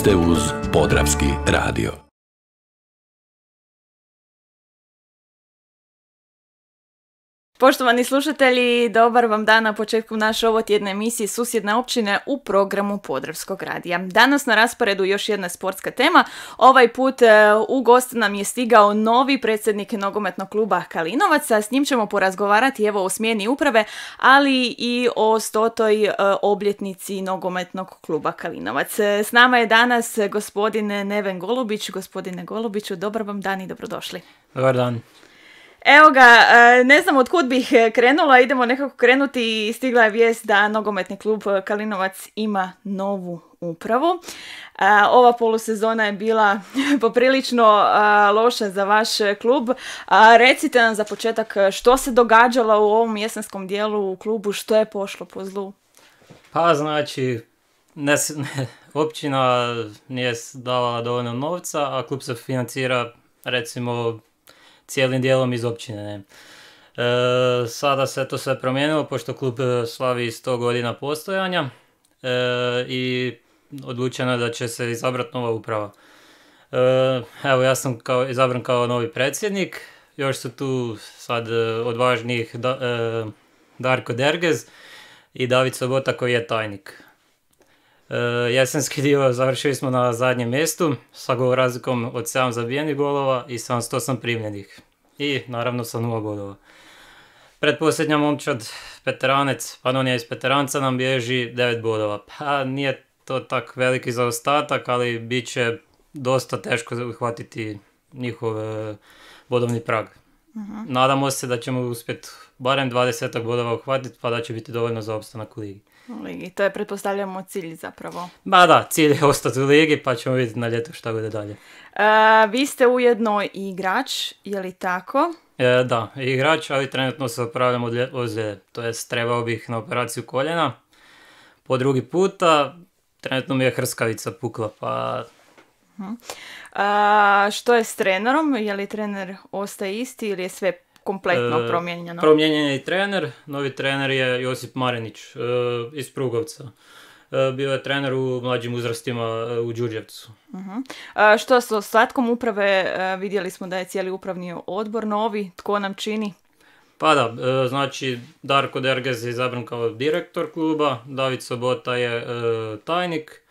ste uz Podravski radio. Poštovani slušatelji, dobar vam dan na početku naše ovo tjedne emisije Susjedne općine u programu Podravskog radija. Danas na rasporedu još jedna sportska tema. Ovaj put e, u gost nam je stigao novi predsjednik nogometnog kluba Kalinovaca. S njim ćemo porazgovarati evo o smjeni uprave, ali i o stotoj e, obljetnici nogometnog kluba Kalinovac. E, s nama je danas gospodine Neven Golubić. Gospodine Golubiću, dobar vam dan i dobrodošli. Dobar dan. Evo ga, e, ne znam od kud bih e, krenula, idemo nekako krenuti i stigla je vijest da nogometni klub e, Kalinovac ima novu upravu. Ova polusezona je bila poprilično loša za vaš klub. Recite nam za početak što se događalo u ovom jesenskom dijelu u klubu, što je pošlo po zlu? Pa znači, općina nije davala dovoljno novca, a klub se financira recimo cijelim dijelom iz općine. Ne? E, sada se to sve promijenilo pošto klub e, slavi 100 godina postojanja e, i odlučeno je da će se izabrati nova uprava. E, evo ja sam kao, izabran kao novi predsjednik, još su tu sad e, odvažnijih Darko Dergez i David Sobota koji je tajnik. E, ja sam skrivao, završili smo na zadnjem mjestu sa gol razlikom od 7 zabijenih golova i 708 primljenih. I naravno sa 0 golova. Pretposljednja momčad Peteranec, Panonija iz Peteranca nam bježi 9 bodova. Pa nije to tak veliki zaostatak, ali bit će dosta teško uhvatiti njihov e, bodovni prag. uh Nadamo se da ćemo uspjeti barem 20 bodova uhvatiti pa da će biti dovoljno za opstanak u ligi ligi. To je, pretpostavljamo, cilj zapravo. Ba da, cilj je ostati u ligi pa ćemo vidjeti na ljetu šta bude dalje. E, vi ste ujedno igrač, je li tako? E, da, igrač, ali trenutno se opravljam od ozljede. To jest, trebao bih na operaciju koljena. Po drugi puta, trenutno mi je hrskavica pukla, pa... Mhm. E, što je s trenerom? Je li trener ostaje isti ili je sve kompletno e, promijenjeno? Promijenjen je i trener. Novi trener je Josip Marenić e, iz Prugovca. E, bio je trener u mlađim uzrastima u Đurđevcu. Mhm. Što s ostatkom uprave vidjeli smo da je cijeli upravni odbor novi. Tko nam čini? Pa da, znači Darko Dergez je izabran kao direktor kluba, David Sobota je tajnik,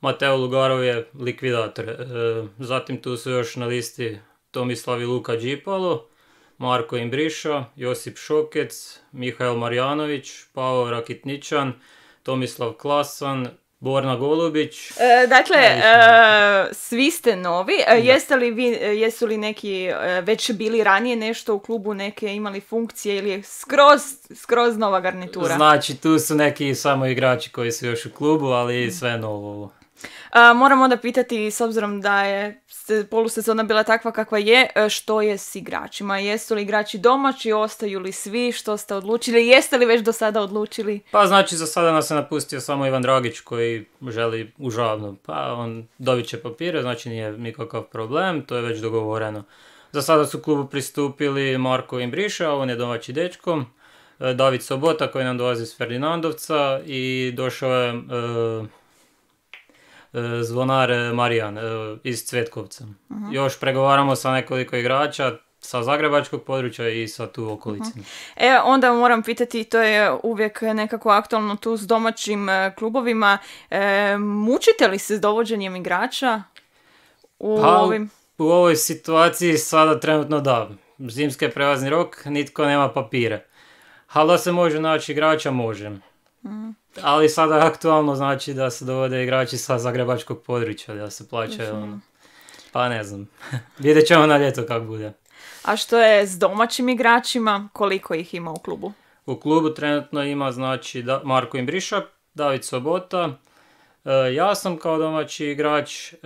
Mateo Lugarov je likvidator. Zatim tu su još na listi Tomislav i Luka Đipalo, Marko Imbriša, Josip Šokec, Mihajl Marjanović, Pavo Rakitničan, Tomislav Klasan, Borna Golubić. E, dakle, e, svi ste novi. E, jeste li jesu li neki već bili ranije nešto u klubu, neke imali funkcije ili je skroz, skroz nova garnitura? Znači, tu su neki samo igrači koji su još u klubu, ali mhm. sve novo E, moram onda pitati, s obzirom da je polusezona bila takva kakva je, e, što je s igračima? Jesu li igrači domaći, ostaju li svi, što ste odlučili? Jeste li već do sada odlučili? Pa znači, za sada nas je napustio samo Ivan Dragić koji želi užavno Pa on dobit će papire, znači nije nikakav problem, to je već dogovoreno. Za sada su klubu pristupili Marko Imbriša, on je domaći dečkom e, David Sobota koji nam dolazi iz Ferdinandovca i došao je... E, zvonar Marijan e, iz Cvetkovca. Još pregovaramo sa nekoliko igrača, sa zagrebačkog područja i sa tu okolicom. E, onda moram pitati, to je uvijek nekako aktualno tu s domaćim e, klubovima. E, mučite li se s dovođenjem igrača u pa, ovim... U ovoj situaciji sada trenutno da. Zimski je prelazni rok, nitko nema papire. Hala se može naći igrača, može. Mm ali sada je aktualno znači da se dovode igrači sa zagrebačkog područja, da se plaćaju mhm. ono. Pa ne znam. Vidjet ćemo na ljeto kako bude. A što je s domaćim igračima? Koliko ih ima u klubu? U klubu trenutno ima znači Marko Imbriša, David Sobota, e, ja sam kao domaći igrač e,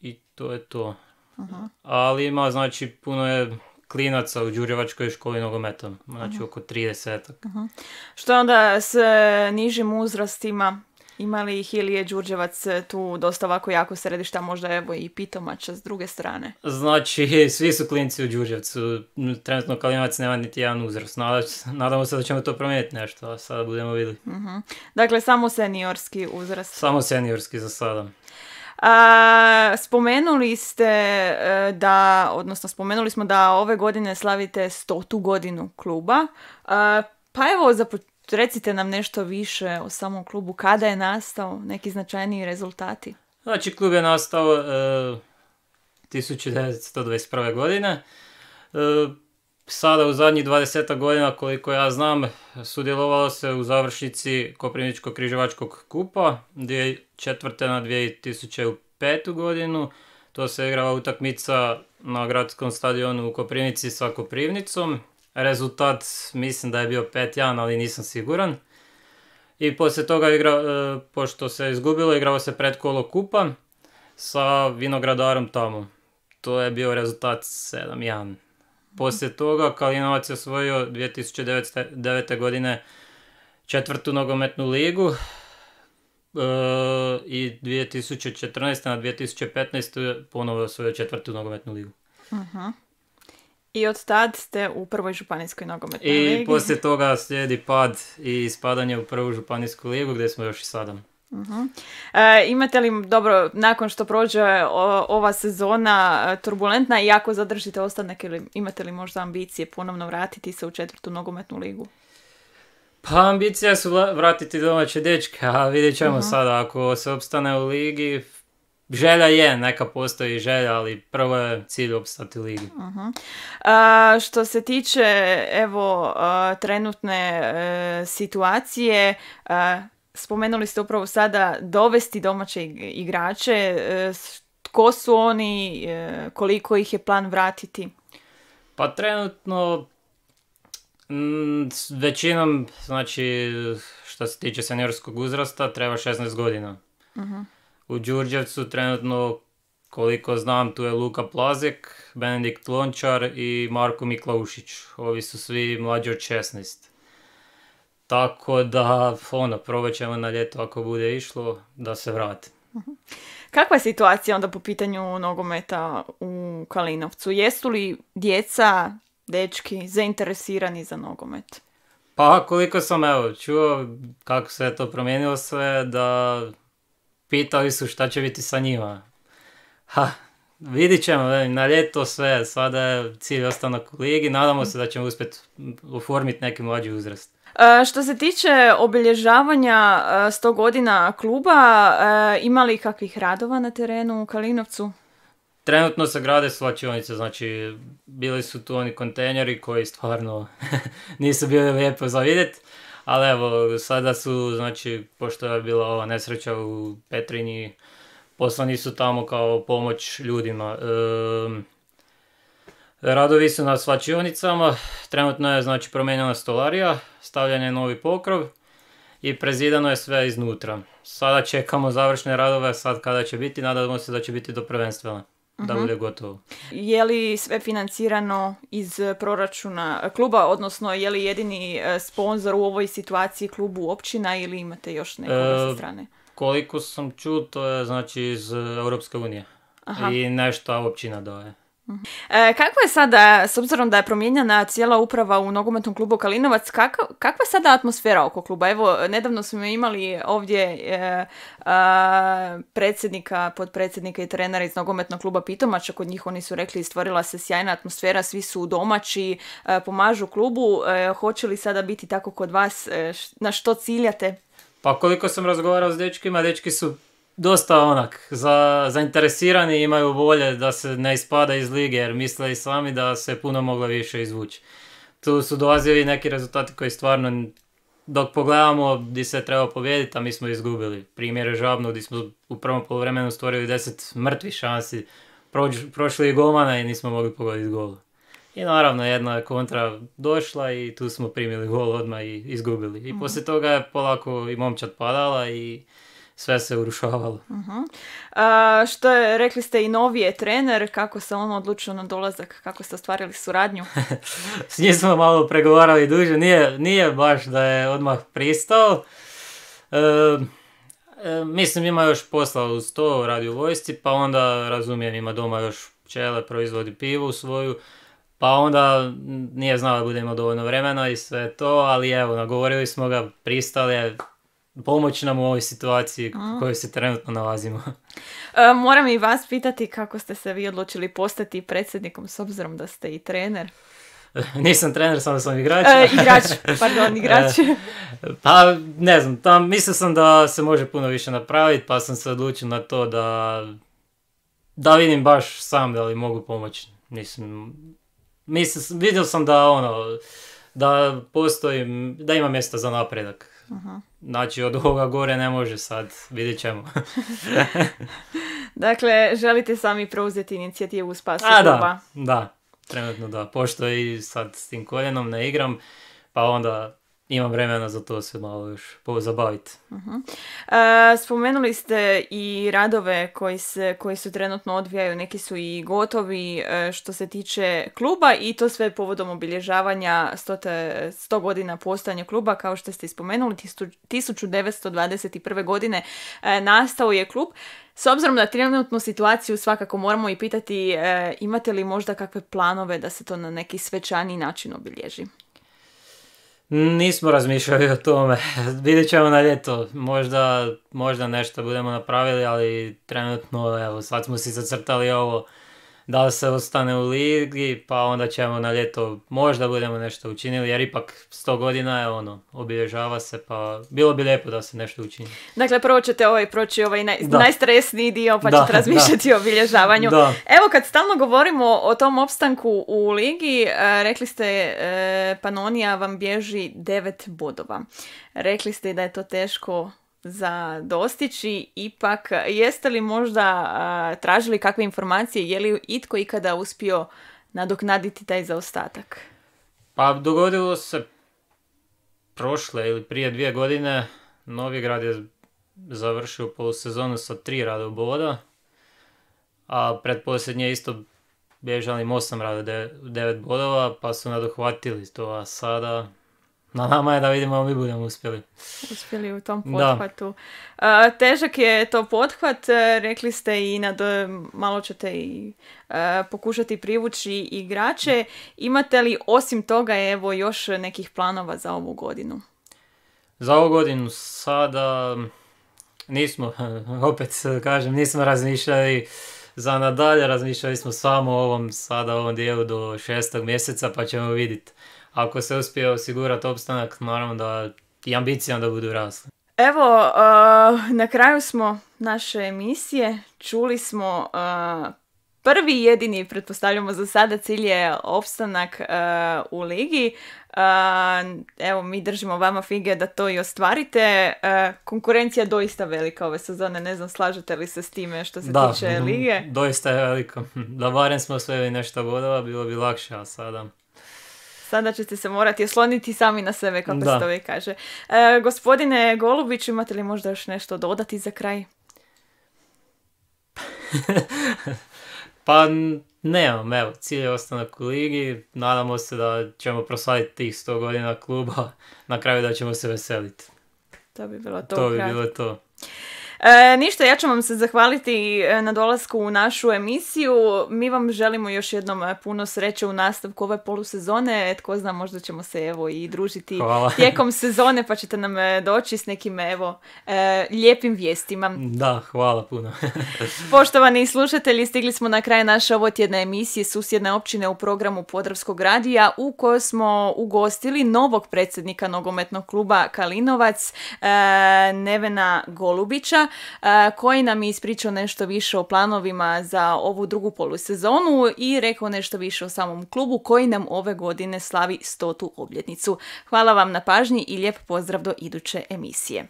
i to je to. Mhm. Ali ima znači puno je klinaca u Đurjevačkoj školi nogometom, znači mhm. oko 30. Aha. Mhm. Što onda s e, nižim uzrastima, ima li ih ili je Đurđevac e, tu dosta ovako jako središta, možda evo i pitomača s druge strane? Znači, svi su klinci u Đurđevcu, trenutno kalinovac nema niti jedan uzrast, nadamo se da ćemo to promijeniti nešto, a sada budemo vidjeli. Mhm. Dakle, samo seniorski uzrast? Samo seniorski za sada. A, spomenuli ste e, da, odnosno spomenuli smo da ove godine slavite stotu godinu kluba. pa evo, recite nam nešto više o samom klubu. Kada je nastao neki značajniji rezultati? Znači, klub je nastao 1921. E, godine. E, sada u zadnjih 20 godina koliko ja znam sudjelovalo se u završnici Koprivničko-Križevačkog kupa 2004. na 2005. godinu. To se igrava utakmica na gradskom stadionu u Koprivnici sa Koprivnicom. Rezultat mislim da je bio 5-1, ali nisam siguran. I poslije toga, e, pošto se izgubilo, igrao se kolo kupa sa vinogradarom tamo. To je bio rezultat 7-1. Poslije toga Kalinovac je osvojio 2009. godine četvrtu nogometnu ligu e, i 2014. na 2015. ponovo osvojio četvrtu nogometnu ligu. Mhm. I od tad ste u prvoj županijskoj nogometnoj ligi. I poslije toga slijedi pad i ispadanje u prvu županijsku ligu gdje smo još i sada uh imate li, dobro, nakon što prođe ova sezona e, turbulentna i ako zadržite ostanak ili imate li možda ambicije ponovno vratiti se u četvrtu nogometnu ligu? Pa ambicija su vratiti domaće dečke, a vidjet ćemo mhm. sada ako se opstane u ligi, Želja je, neka postoji želja, ali prvo je cilj opstati u ligi. Mhm. što se tiče evo, trenutne e, situacije, spomenuli ste upravo sada dovesti domaće igrače. E, tko su oni, e, koliko ih je plan vratiti? Pa trenutno mm, većinom, znači što se tiče seniorskog uzrasta, treba 16 godina. Mhm. U Đurđevcu trenutno, koliko znam, tu je Luka Plazek, Benedikt Lončar i Marko Miklaušić. Ovi su svi mlađi od 16. Tako da, ono, probat ćemo na ljeto ako bude išlo, da se vrati. Mhm. Kakva je situacija onda po pitanju nogometa u Kalinovcu? Jesu li djeca, dečki, zainteresirani za nogomet? Pa koliko sam evo čuo kako se je to promijenilo sve, da pitali su šta će biti sa njima. Ha, Vidit ćemo, na ljeto sve, sada je cilj ostanak u ligi, nadamo se da ćemo uspjeti uformiti neki mlađi uzrast. E, što se tiče obilježavanja 100 e, godina kluba, e, ima li kakvih radova na terenu u Kalinovcu? Trenutno se grade svlačionice, znači bili su tu oni kontejneri koji stvarno nisu bili lijepo za vidjeti. Ali evo, sada su, znači, pošto je bila ova nesreća u Petrinji, Poslani su tamo kao pomoć ljudima. Radovi su na svačionicama, trenutno je znači promijenjena stolarija, stavljen je novi pokrov i prezidano je sve iznutra. Sada čekamo završne radove, sad kada će biti, nadamo se da će biti do prvenstvena. Da mhm. bude gotovo. Je li sve financirano iz proračuna kluba, odnosno je li jedini e, sponsor u ovoj situaciji klubu općina ili imate još nekoga sa strane? koliko sam čuo, to je znači iz Europske unije. I nešto općina doje. Mhm. E, kako je sada, s obzirom da je promijenjena cijela uprava u nogometnom klubu Kalinovac, kakva je sada atmosfera oko kluba? Evo, nedavno smo imali ovdje e, e, predsjednika, podpredsjednika i trenera iz nogometnog kluba Pitomača, kod njih oni su rekli stvorila se sjajna atmosfera, svi su domaći, e, pomažu klubu, hoće li sada biti tako kod vas, na što ciljate? Pa koliko sam razgovarao s dečkima, dečki su dosta onak za, zainteresirani, imaju volje da se ne ispada iz lige jer misle i sami da se puno moglo više izvući. Tu su dolazili neki rezultati koji stvarno dok pogledamo gdje se treba pobijediti, a mi smo izgubili. Primjer je žabno gdje smo u prvom polovremenu stvorili 10 mrtvih šansi, prošli gomana golmana i nismo mogli pogoditi gol. I naravno jedna kontra došla i tu smo primili gol odmah i izgubili. I mhm. poslije toga je polako i momčad padala i sve se urušavalo. Mhm. što je, rekli ste, i novije trener, kako se on odlučio na dolazak, kako ste ostvarili suradnju? S njim smo malo pregovarali duže, nije, baš da je odmah pristao. E, e, mislim, ima još posla uz to, radi u vojsci, pa onda, razumijem, ima doma još pčele, proizvodi pivu svoju, pa onda nije znao da bude dovoljno vremena i sve to, ali evo, nagovorili smo ga, pristali pomoć nam u ovoj situaciji u kojoj se trenutno nalazimo. E, moram i vas pitati kako ste se vi odlučili postati predsjednikom s obzirom da ste i trener. nisam trener, samo sam igrač. E, igrač, pardon, igrač. E, pa ne znam, tam mislio sam da se može puno više napraviti, pa sam se odlučio na to da da vidim baš sam da li mogu pomoći. Nisam, Mislim, vidio sam da ono, da postoji, da ima mjesta za napredak. Znači, od ovoga gore ne može sad, vidjet ćemo. dakle, želite sami preuzeti inicijativu u spasu A, Da, da, trenutno da. Pošto i sad s tim koljenom ne igram, pa onda imam vremena za to se malo još pozabaviti. Mhm. E, spomenuli ste i radove koji se, koji trenutno odvijaju, neki su i gotovi e, što se tiče kluba i to sve povodom obilježavanja 100, 100 godina postojanja kluba, kao što ste spomenuli, 1921. godine e, nastao je klub. S obzirom na trenutnu situaciju svakako moramo i pitati imate li možda kakve planove da se to na neki svečani način obilježi? Nismo razmišljali o tome. Vidjet ćemo na ljeto. Možda, možda nešto budemo napravili, ali trenutno, evo, sad smo si zacrtali ovo da se ostane u ligi, pa onda ćemo na ljeto možda budemo nešto učinili, jer ipak 100 godina je ono, obilježava se, pa bilo bi lijepo da se nešto učini. Dakle, prvo ćete ovaj, proći ovaj naj, najstresniji dio, pa ćete razmišljati o obilježavanju. Evo, kad stalno govorimo o tom opstanku u ligi, e, rekli ste e, Panonija vam bježi 9 bodova. Rekli ste da je to teško za dostići ipak jeste li možda tražili kakve informacije je li itko ikada uspio nadoknaditi taj zaostatak pa dogodilo se prošle ili prije dvije godine novi grad je završio polusezonu sa tri rada boda a predposljednje isto im osam rada devet bodova pa su nadohvatili to a sada na nama je da vidimo mi budemo uspjeli. Uspjeli u tom pothvatu. težak je to pothvat, e, rekli ste i na do... malo ćete i e, pokušati privući igrače. Imate li osim toga evo još nekih planova za ovu godinu? Za ovu godinu sada nismo, opet kažem, nismo razmišljali za nadalje, razmišljali smo samo o ovom sada ovom dijelu do šestog mjeseca pa ćemo vidjeti ako se uspije osigurati opstanak, naravno da i ambicija da budu rasle. Evo, uh, na kraju smo naše emisije. Čuli smo uh, prvi jedini, pretpostavljamo za sada, cilj je opstanak uh, u ligi. Uh, evo, mi držimo vama fige da to i ostvarite. konkurencija je doista velika ove sezone. Ne znam, slažete li se s time što se tiče lige? doista je velika. Da barem smo osvojili nešto bodova, bilo bi lakše, a sada... Sada ćete se morati osloniti sami na sebe, kako da. se to kaže. E, gospodine Golubić, imate li možda još nešto dodati za kraj? pa nemam, evo, cilj je ostanak u nadamo se da ćemo proslaviti tih 100 godina kluba, na kraju da ćemo se veseliti. To bi bilo to. To bi bilo to. E, ništa, ja ću vam se zahvaliti e, na dolasku u našu emisiju. Mi vam želimo još jednom e, puno sreće u nastavku ove polusezone. E, tko zna, možda ćemo se evo i družiti tijekom sezone pa ćete nam doći s nekim evo lijepim vijestima. Da, hvala puno. Poštovani slušatelji, stigli smo na kraj naše ovo tjedne emisije Susjedne općine u programu Podravskog radija u kojoj smo ugostili novog predsjednika nogometnog kluba Kalinovac, Nevena Golubića. E, koji nam je ispričao nešto više o planovima za ovu drugu polusezonu i rekao nešto više o samom klubu koji nam ove godine slavi stotu obljetnicu. Hvala vam na pažnji i lijep pozdrav do iduće emisije.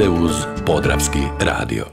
ste uz Podravski radio.